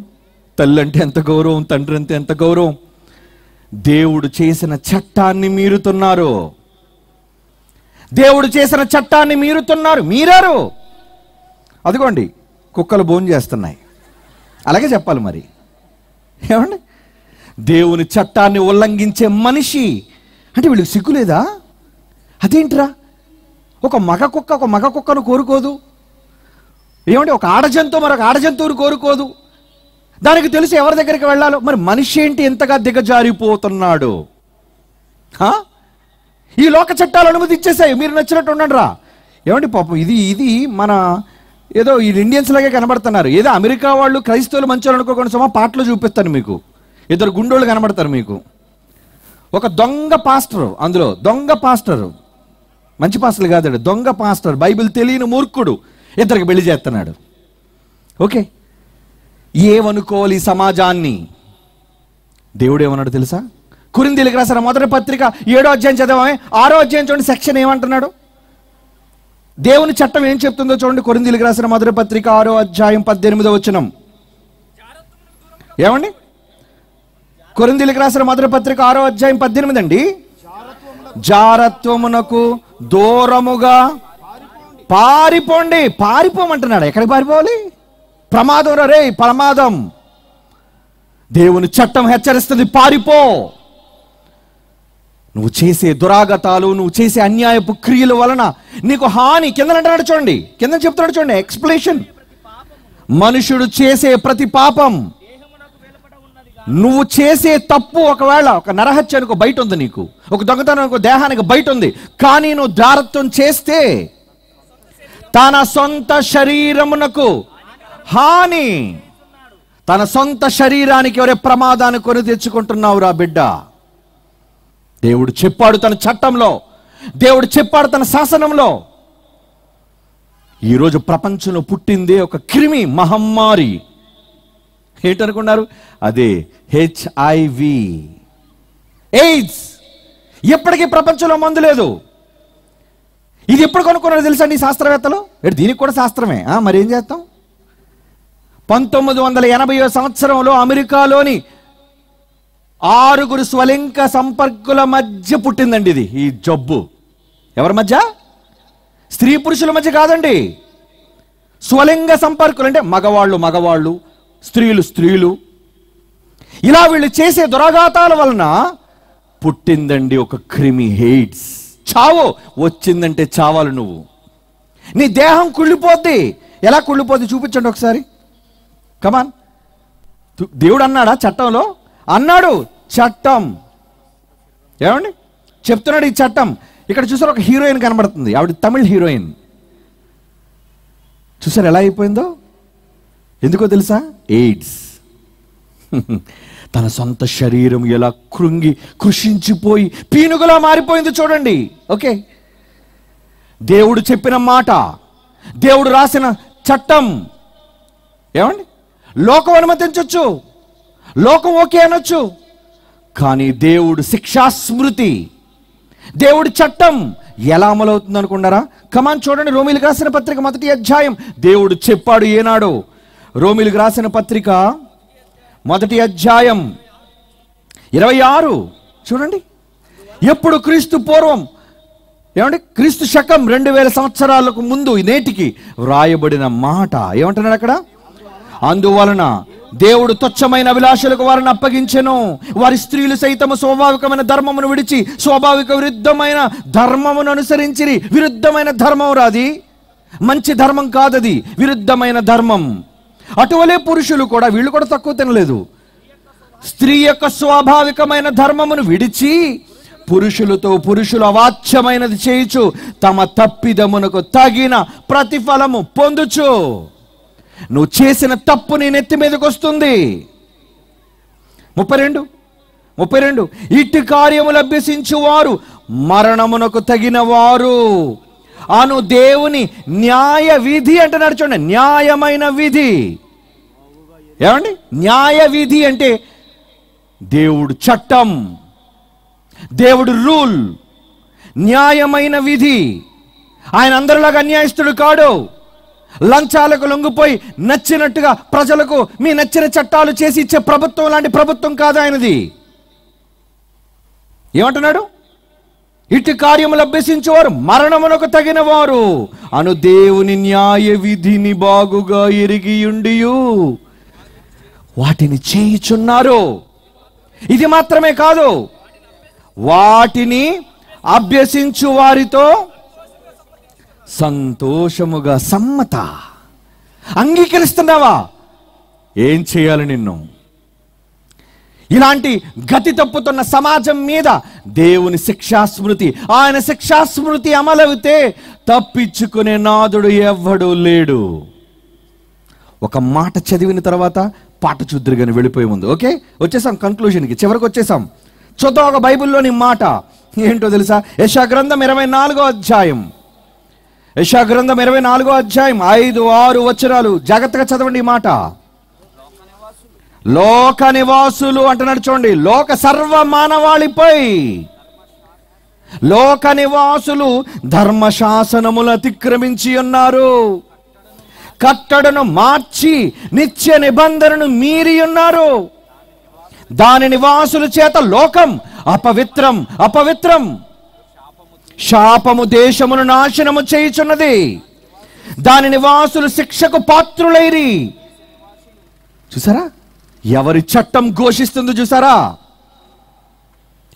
తల్లి అంటే ఎంత గౌరవం తండ్రి అంటే ఎంత గౌరవం దేవుడు చేసిన చట్టాన్ని మీరుతున్నారు దేవుడు చేసిన చట్టాన్ని మీరుతున్నారు మీరారు అదిగోండి కుక్కలు భోజనం చేస్తున్నాయి అలాగే చెప్పాలి మరి ఏమండి దేవుని చట్టాన్ని ఉల్లంఘించే మనిషి అంటే వీళ్ళకి సిగ్గులేదా అదేంట్రా ఒక మగ కుక్క ఒక మగ కుక్కను కోరుకోదు ఏమంటే ఒక ఆడజంతువు మరొక ఆడజంతువుని కోరుకోదు దానికి తెలిసి ఎవరి దగ్గరికి వెళ్ళాలో మరి మనిషి ఏంటి ఎంతగా దిగజారిపోతున్నాడు ఈ లోక చట్టాలు అనుమతి ఇచ్చేసాయి మీరు నచ్చినట్టు ఉండండి రా ఏమండి పాపం ఇది ఇది మన ఏదో ఈ ఇండియన్స్ లాగే కనబడుతున్నారు ఏదో అమెరికా వాళ్ళు క్రైస్తవులు మంచి అనుకోకుండా సమా పాటలు చూపిస్తాను మీకు ఇద్దరు గుండోళ్ళు కనబడతారు మీకు ఒక దొంగ పాస్టర్ అందులో దొంగ పాస్టరు మంచి పాస్టర్లు కాదాడు దొంగ పాస్టర్ బైబిల్ తెలియని మూర్ఖుడు ఇద్దరికి పెళ్లి చేస్తున్నాడు ఓకే ఏమనుకోవాలి సమాజాన్ని దేవుడు ఏమన్నాడు తెలుసా కురింది రాసిన మొదటి పత్రిక ఏడో అధ్యాయం చదవమే ఆరో అధ్యాయం చూడండి సెక్షన్ ఏమంటున్నాడు దేవుని చట్టం ఏం చెప్తుందో చూడండి కొరిందీలకు రాసిన మొదటి పత్రిక ఆరో అధ్యాయం పద్దెనిమిదో వచ్చినం ఏమండి కొరిందీలకు రాసిన మొదటి పత్రిక ఆరో అధ్యాయం పద్దెనిమిది అండి జారత్వమునకు దూరముగా పారిపోండి పారిపోమంటున్నాడు ఎక్కడికి పారిపోవాలి ప్రమాదం రే ప్రమాదం దేవుని చట్టం హెచ్చరిస్తుంది పారిపో నువ్వు చేసే దురాగతాలు నువ్వు చేసే అన్యాయపు క్రియల వలన నీకు హాని కింద అంటున్నాడు చూడండి కింద చెప్తున్నాడు చూడండి ఎక్స్ప్లెషన్ మనుషుడు చేసే ప్రతి పాపం నువ్వు చేసే తప్పు ఒకవేళ ఒక నరహత్య అనుకో బయట ఉంది నీకు ఒక దొంగతనం ఒక దేహానికి బయట ఉంది కానీ నువ్వు దారత్వం చేస్తే తన సొంత శరీరమునకు హాని తన సొంత శరీరానికి ఎవరే ప్రమాదాన్ని కొని తెచ్చుకుంటున్నావు రా బిడ్డ దేవుడు చెప్పాడు తన చట్టంలో దేవుడు చెప్పాడు తన శాసనంలో ఈరోజు ప్రపంచంలో పుట్టిందే ఒక క్రిమి మహమ్మారి ఏంటనుకున్నారు అదే హెచ్ఐవి ఎయిడ్స్ ఎప్పటికీ ప్రపంచంలో మందు లేదు ఇది ఎప్పుడు కొనుక్కున్నారు తెలుసా నీ శాస్త్రవేత్తలు దీనికి కూడా శాస్త్రమే మరి ఏం చేస్తాం పంతొమ్మిది వందల ఎనభై సంవత్సరంలో అమెరికాలోని ఆరుగురు స్వలింక సంపర్కుల మధ్య పుట్టిందండి ఇది ఈ జబ్బు ఎవరి మధ్య స్త్రీ పురుషుల మధ్య కాదండి స్వలింగ సంపర్కులు అంటే మగవాళ్ళు మగవాళ్ళు స్త్రీలు స్త్రీలు ఇలా వీళ్ళు చేసే దురాఘాతాల వలన పుట్టిందండి ఒక క్రిమి హెయిడ్స్ చావో వచ్చిందంటే చావాలి నువ్వు నీ దేహం కుళ్ళిపోద్ది ఎలా కుళ్ళిపోద్ది చూపించండి ఒకసారి కమాన్ దేవుడు అన్నాడా చట్టంలో అన్నాడు చట్టం ఏమండి చెప్తున్నాడు ఈ చట్టం ఇక్కడ చూసారు ఒక హీరోయిన్ కనబడుతుంది ఆవిడ తమిళ్ హీరోయిన్ చూసారు ఎలా అయిపోయిందో ఎందుకో తెలుసా ఎయిడ్స్ తన సొంత శరీరం ఎలా కృంగి కృషించిపోయి పీనుగులా మారిపోయింది చూడండి ఓకే దేవుడు చెప్పిన మాట దేవుడు రాసిన చట్టం ఏమండి లోకం అనుమతించవచ్చు లోకం ఓకే అనొచ్చు కానీ దేవుడు శిక్షాస్మృతి దేవుడి చట్టం ఎలా అమలవుతుంది అనుకున్నారా కమాన్ చూడండి రోమిలకు రాసిన పత్రిక మొదటి అధ్యాయం దేవుడు చెప్పాడు ఏనాడు రోమిలు రాసిన పత్రిక మొదటి అధ్యాయం ఇరవై ఆరు చూడండి ఎప్పుడు క్రీస్తు పూర్వం ఏమంటే క్రీస్తు శకం రెండు వేల సంవత్సరాలకు ముందు నేటికి వ్రాయబడిన మాట ఏమంటున్నాడు అక్కడ అందువలన దేవుడు తుచ్చమైన అభిలాషలకు వారిని అప్పగించెను వారి స్త్రీలు సైతము స్వాభావికమైన ధర్మమును విడిచి స్వాభావిక విరుద్ధమైన ధర్మమును అనుసరించి విరుద్ధమైన ధర్మం రాది మంచి ధర్మం కాదది విరుద్ధమైన ధర్మం అటువలే పురుషులు కూడా వీళ్ళు కూడా తక్కువ తినలేదు స్త్రీ యొక్క స్వాభావికమైన ధర్మమును విడిచి పురుషులతో పురుషులు అవాచ్యమైనది చేయుచు తమ తప్పిదమునకు తగిన ప్రతిఫలము పొందుచు నువ్వు చేసిన తప్పు నీ నెత్తి మీదకి వస్తుంది ముప్పై రెండు ముప్పై రెండు ఇటు కార్యములు వారు మరణమునకు తగిన వారు అను దేవుని న్యాయ విధి అంటే నడుచుండే న్యాయమైన విధి ఏమండి న్యాయ విధి అంటే దేవుడు చట్టం దేవుడు రూల్ న్యాయమైన విధి ఆయన అందరిలాగా అన్యాయస్తుడు కాడు లంచాలకు లొంగిపోయి నచ్చినట్టుగా ప్రజలకు మీ నచ్చిన చట్టాలు చేసి ఇచ్చే ప్రభుత్వం లాంటి ప్రభుత్వం కాదు ఆయనది ఏమంటున్నాడు ఇటు కార్యములు అభ్యసించేవారు మరణమునకు తగిన వారు అను దేవుని న్యాయ విధిని బాగుగా ఎరిగియుండి వాటిని చేయుచున్నారు ఇది మాత్రమే కాదు వాటిని అభ్యసించు వారితో సంతోషముగా సమ్మత అంగీకరిస్తున్నావా ఏం చేయాలి నిన్ను ఇలాంటి గతి తప్పుతున్న సమాజం మీద దేవుని శిక్షాస్మృతి ఆయన శిక్షాస్మృతి అమలవితే తప్పించుకునే నాదుడు ఎవ్వడూ లేడు ఒక మాట చదివిన తర్వాత పాట చూద్దరు కానీ వెళ్ళిపోయి ఉంది ఓకే వచ్చేసాం కంక్లూజన్కి చివరికి వచ్చేసాం చూద్దాం ఒక బైబిల్లోని మాట ఏంటో తెలుసా యశా గ్రంథం ఇరవై నాలుగో అధ్యాయం యశా గ్రంథం ఇరవై నాలుగో అధ్యాయం ఐదు ఆరు వచ్చరాలు జాగ్రత్తగా చదవండి ఈ మాట లోక నివాసులు అంటున్నాడు చూడండి లోక సర్వ మానవాళిపై లోక నివాసులు ధర్మశాసనములు అతిక్రమించి ఉన్నారు కట్టడను మార్చి నిత్య నిబంధనను మీరి ఉన్నారు దాని నివాసుల చేత లోకం అపవిత్రం అపవిత్రం శాపము దేశమును నాశనము చేయుచున్నది దాని నివాసులు శిక్షకు పాత్రులైరి చూసారా ఎవరి చట్టం ఘోషిస్తుందో చూసారా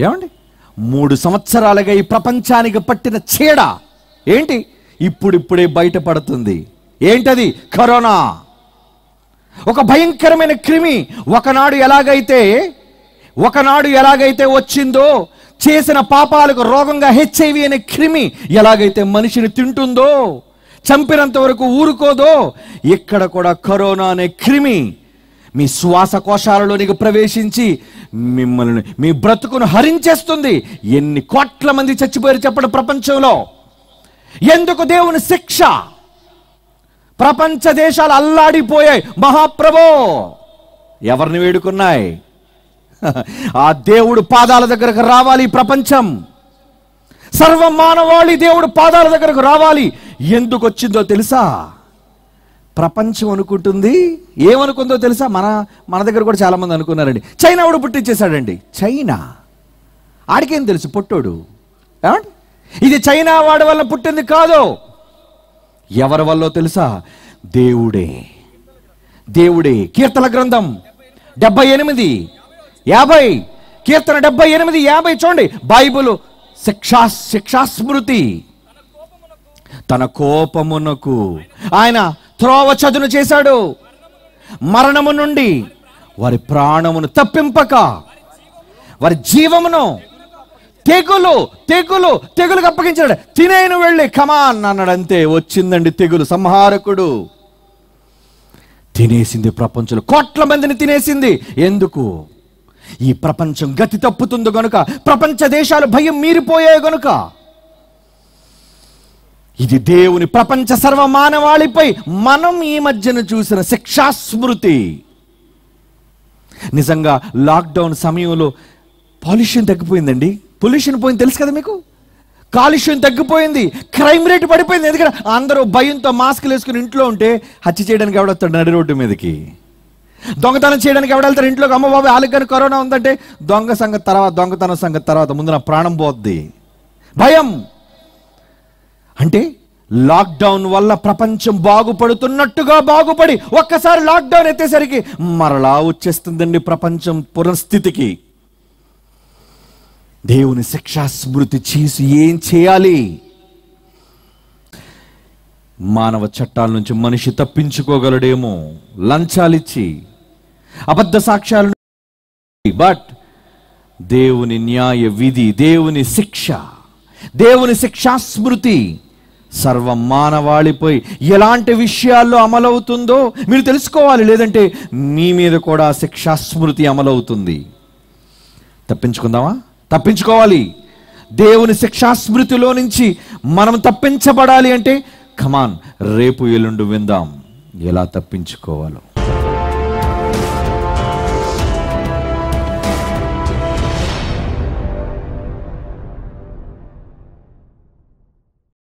ఏమండి మూడు సంవత్సరాలుగా ఈ ప్రపంచానికి పట్టిన చీడ ఏంటి ఇప్పుడిప్పుడే బయటపడుతుంది ఏంటది కరోనా ఒక భయంకరమైన క్రిమి ఒకనాడు ఎలాగైతే ఒకనాడు ఎలాగైతే వచ్చిందో చేసిన పాపాలకు రోగంగా హెచ్ఐవి అనే క్రిమి ఎలాగైతే మనిషిని తింటుందో చంపినంత వరకు ఊరుకోదో ఇక్కడ కూడా కరోనా అనే క్రిమి మీ శ్వాసకోశాలలోనికి ప్రవేశించి మిమ్మల్ని మీ బ్రతుకును హరించేస్తుంది ఎన్ని కోట్ల మంది చచ్చిపోయారు చెప్పడం ప్రపంచంలో ఎందుకు దేవుని శిక్ష ప్రపంచ దేశాలు అల్లాడిపోయాయి మహాప్రభో ఎవరిని వేడుకున్నాయి ఆ దేవుడు పాదాల దగ్గరకు రావాలి ప్రపంచం సర్వ మానవాళి దేవుడు పాదాల దగ్గరకు రావాలి ఎందుకు వచ్చిందో తెలుసా ప్రపంచం అనుకుంటుంది ఏమనుకుందో తెలుసా మన మన దగ్గర కూడా చాలామంది అనుకున్నారండి చైనా వాడు పుట్టించేశాడండి చైనా ఆడికేం తెలుసు పుట్టోడు ఇది చైనా వాడి వల్ల పుట్టింది కాదు ఎవరి వల్ల తెలుసా దేవుడే దేవుడే కీర్తన గ్రంథం డెబ్బై ఎనిమిది యాభై కీర్తన డెబ్బై ఎనిమిది యాభై చూడండి బైబుల్ శిక్షా శిక్షాస్మృతి తన కోపమునకు ఆయన త్రోవ చదును చేశాడు మరణము నుండి వారి ప్రాణమును తప్పింపక వారి జీవమును తెగులు తెగులు తెగులుకు అప్పగించాడు తినేను వెళ్ళి కమాన్ అన్నాడు అంతే వచ్చిందండి తెగులు సంహారకుడు తినేసింది ప్రపంచంలో కోట్ల మందిని తినేసింది ఎందుకు ఈ ప్రపంచం గతి తప్పుతుంది గనుక ప్రపంచ దేశాలు భయం మీరిపోయాయి గనుక ఇది దేవుని ప్రపంచ సర్వ మానవాళిపై మనం ఈ మధ్యన చూసిన శిక్షాస్మృతి నిజంగా లాక్డౌన్ సమయంలో పాల్యూషన్ తగ్గిపోయిందండి పొల్యూషన్ పోయింది తెలుసు కదా మీకు కాలుష్యం తగ్గిపోయింది క్రైమ్ రేట్ పడిపోయింది ఎందుకంటే అందరూ భయంతో మాస్క్ వేసుకుని ఇంట్లో ఉంటే హత్య చేయడానికి ఎవడొస్తాడు నడి రోడ్డు మీదకి దొంగతనం చేయడానికి ఎవడెళ్తారు ఇంట్లోకి అమ్మ బాబు వాళ్ళకి కరోనా ఉందంటే దొంగ సంగతి తర్వాత దొంగతనం సంగతి తర్వాత ముందు నా ప్రాణం పోద్ది భయం అంటే లాక్డౌన్ వల్ల ప్రపంచం బాగుపడుతున్నట్టుగా బాగుపడి ఒక్కసారి లాక్డౌన్ ఎత్తేసరికి మరలా వచ్చేస్తుందండి ప్రపంచం పునఃస్థితికి దేవుని స్మృతి చేసి ఏం చేయాలి మానవ చట్టాల నుంచి మనిషి తప్పించుకోగలడేమో లంచాలిచ్చి అబద్ధ సాక్ష్యాలను బట్ దేవుని న్యాయ విధి దేవుని శిక్ష దేవుని శిక్షాస్మృతి సర్వ ఎలాంటి విషయాల్లో అమలవుతుందో మీరు తెలుసుకోవాలి లేదంటే మీ మీద కూడా శిక్షాస్మృతి అమలవుతుంది తప్పించుకుందామా తప్పించుకోవాలి దేవుని శిక్షాస్మృతిలో నుంచి మనం తప్పించబడాలి అంటే కమాన్ రేపు ఎల్లుండి విందాం ఎలా తప్పించుకోవాలో